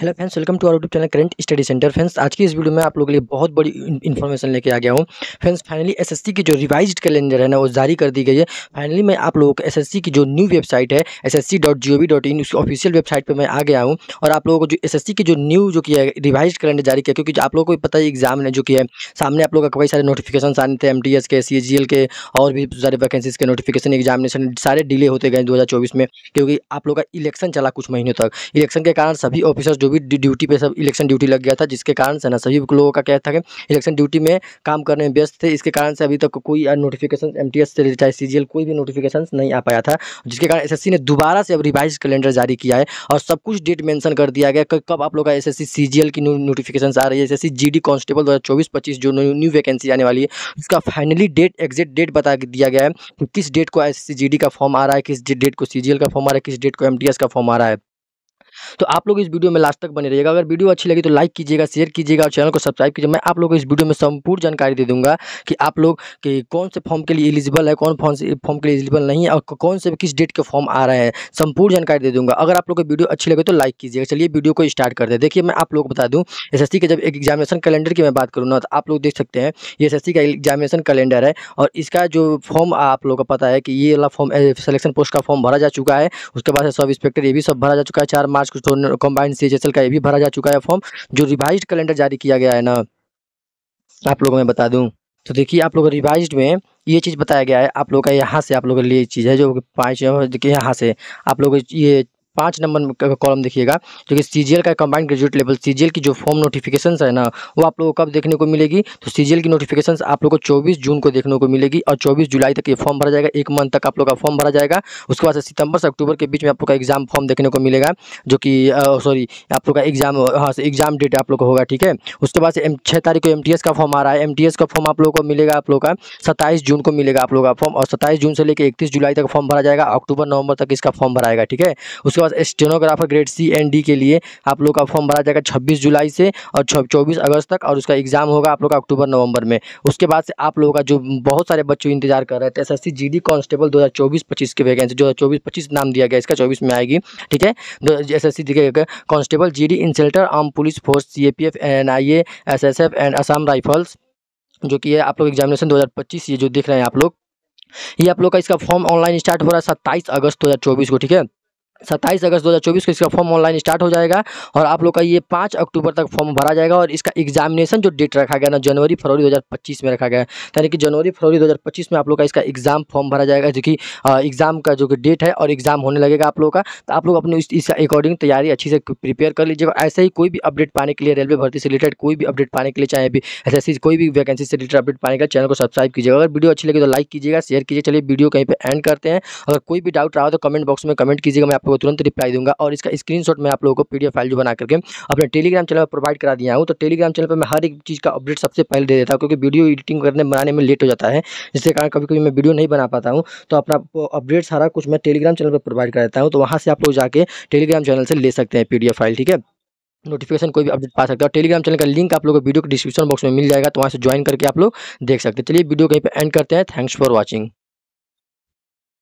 hello friends welcome to our YouTube channel current study centre friends आज की इस video में आप लोगों के लिए बहुत बड़ी इन्फॉर्मेशन लेके आ गया हूँ फ्रेंड्स फाइनली एसएससी की जो रिवाइज्ड कैलेंडर है ना वो जारी कर दी गई है फाइनली मैं आप लोगों को एसएससी की जो न्यू वेबसाइट है S dot G O V dot in official website पर मैं आ गया हूँ और आप लोगों को जो एस की जो न्यू जो किया है रिवाइज कैलेंडर जारी किया क्योंकि आप लोगों को पता है एग्जाम ने जो किया है सामने आप लोगों का कई सारे नोटिफिकेशन आने थे एम के सी के और भी सारे वैकेंसीज के नोटिफिकेशन एग्जामिनेशन सारे डिले होते गए दो में क्योंकि आप लोग का इलेक्शन चला कुछ महीनों तक इलेक्शन के कारण सभी ऑफिसर जो भी ड्यूटी पे सब इलेक्शन ड्यूटी लग गया था जिसके कारण से ना सभी लोगों का क्या था कि इलेक्शन ड्यूटी में काम करने में व्यस्त थे इसके कारण से अभी तक कोई नोटिफिकेशन एम से चाहे सी कोई भी नोटिफिकेशन नहीं आ पाया था जिसके कारण एस ने दोबारा से अब रिवाइज कैलेंडर जारी किया है और सब कुछ डेट मेंशन कर दिया गया कि कब आप लोग का एस एस की नोटिफिकेशन आ रही है एस एस सी कांस्टेबल दो हज़ार जो न्यू वैकेंसी आने वाली है उसका फाइनली डेट एग्जैक्ट डेट बता दिया गया है किस डेट को एस का फॉर्म आ रहा है किस डेट को सी का फॉर्म आ रहा है किस डेट को एम का फॉर्म आ रहा है तो आप लोग इस वीडियो में लास्ट तक बने रहिएगा अगर वीडियो अच्छी लगी तो लाइक कीजिएगा शेयर कीजिएगा और चैनल को सब्सक्राइब कीजिए मैं आप लोग को इस वीडियो में संपूर्ण जानकारी दे दूंगा कि आप लोग कि कौन से फॉर्म के लिए एलिजिबल है कौन फॉर्म से फॉर्म के लिए एलिजिबल नहीं है और कौन से किस डेट के फॉर्म आ रहे हैं संपूर्ण जानकारी दे दूँगा अगर आप लोग को वीडियो अच्छी लगे तो लाइक कीजिएगा चलिए वीडियो को स्टार्ट कर दे देखिए मैं आप लोग को बता दूँ एस के जब एग्जामिनेशन कैलेंडर की मैं बात करूँ ना तो आप लोग देख सकते हैं ये एस का एग्जामिनेशन कैलेंडर है और इसका जो फॉर्म आप लोग को पता है कि ये वाला फॉर्म सिलेक्शन पोस्ट का फॉर्म भरा जा चुका है उसके बाद सब इंस्पेक्टर ये भी सब भरा जा चुका है चार मार्च तो सी एच का ये भी भरा जा चुका है फॉर्म जो रिवाइज कैलेंडर जारी किया गया है ना आप लोगों में बता दूँ तो देखिए आप लोग रिवाइज में ये चीज़ बताया गया है आप लोग का यहाँ से आप लोगों के लिए चीज़ है जो पाँच देखिए यहाँ से आप लोग ये पाँच नंबर कॉलम देखिएगा जो कि सी का कंबाइंड ग्रेजुएट लेवल सी की जो फॉर्म नोटिफिकेशन है ना वो आप लोगों को कब देखने को मिलेगी तो सी की नोटिफिकेशन आप लोग को चौबीस जून को देखने को मिलेगी और चौबीस जुलाई तक ये फॉर्म भरा जाएगा एक मंथ तक आप लोग का फॉर्म भरा जाएगा उसके बाद सितंबर से अक्टूबर के बीच में आप लोग का एग्जाम फॉर्म देखने को मिलेगा जो कि सॉरी आप लोग का एग्जाम हाँ एग्जाम डेट आप लोग का होगा ठीक है उसके बाद एम छः तारीख को एम का फॉर्म आ रहा है एम का फॉर्म आप लोग को मिलेगा आप लोग का सत्ताईस जून को मिलेगा आप लोग का फॉर्म और सत्ताईस जून से लेकर इकतीस जुलाई तक फॉर्म भरा जाएगा अक्टूबर नवंबर तक इसका फॉर्म भराएगा ठीक है उसके पास stenographer grade C and D के लिए आप लोग का फॉर्म भरा जाएगा छब्बीस जुलाई से और चौबीस अगस्त तक और उसका एग्ज़ाम होगा आप लोग का अक्टूबर नवंबर में उसके बाद से आप लोगों का जो बहुत सारे बच्चों इंतजार कर रहे थे S S C G D constable दो हज़ार चौबीस पच्चीस की वैकेंसी दो हज़ार चौबीस पच्चीस नाम दिया गया इसका चौबीस में आएगी ठीक है S S C constable G D in central arm police force C A P F N I A S S F and Assam rifles जो कि है आप लोग एग्जामिनेशन 2025 ये जो देख रहे हैं आप लोग ये आप लोग का इसका फॉर्म ऑनलाइन स्टार्ट हो रहा है सत्ताईस अगस्त 2024 को ठीक है सत्ताईस अगस्त 2024 को इसका फॉर्म ऑनलाइन स्टार्ट हो जाएगा और आप लोग का ये पाँच अक्टूबर तक फॉर्म भरा जाएगा और इसका एग्जामिनेशन जो डेट रखा गया ना जनवरी फरवरी 2025 में रखा गया है यानी कि जनवरी फरवरी 2025 में आप लोग का इसका एग्जाम फॉर्म भरा जाएगा जो कि एग्जाम का जो कि डेट है और एग्जाम होने लगेगा आप लोग का तो आप लोग अपने इस अकॉर्डिंग तैयारी अच्छी से प्रिपेयर कर लीजिएगा ऐसे ही कोई भी अपडेट पाने के लिए रेलवे भर्ती से रिलेटेड कोई भी अपडेट पाने के लिए चाहे अभी ऐसी कोई भी वैकेंसी से रिलेटेड अपडेट पाने का चैनल को सब्सक्राइब कीजिएगा अगर वीडियो अच्छी लगे तो लाइक कीजिएगा शेयर कीजिए चलिए वीडियो कहीं पर एंड करते हैं अगर कोई भी डाउट रहा तो कमेंट बॉक्स में कमेंट कीजिएगा मैं पे वो तुरंत रिप्लाई दूंगा और इसका स्क्रीन मैं आप लोगों को पी फाइल जो बना करके अपने टेलीग्राम चैनल पर प्रोवाइड करा दिया हूँ तो टेलीग्राम चैनल पर मैं हर एक चीज़ का अपडेट सबसे पहले दे देता हूँ क्योंकि वीडियो एडिटिंग करने बनाने में लेट हो जाता है जिसके कारण कभी कभी मैं वीडियो नहीं बना पाता हूँ तो अपना अपडेट सारा कुछ मैं टेलीग्राम चैनल पर प्रोवाइड कर देता हूँ तो वहाँ से आप लोग जाकर टेलीग्राम चैनल से ले सकते हैं पी फाइल ठीक है नोटिफिकेशन कोई भी अपडेट पा सकते हो टेलीग्राम चैनल का लिंक आप लोगों को वीडियो के डिस्क्रिप्शन बॉक्स में मिल जाएगा तो वहाँ से ज्वाइन करके आप लोग देख सकते हैं चलिए वीडियो कहीं पर एंड करते हैं थैंक्स फॉर वॉचिंग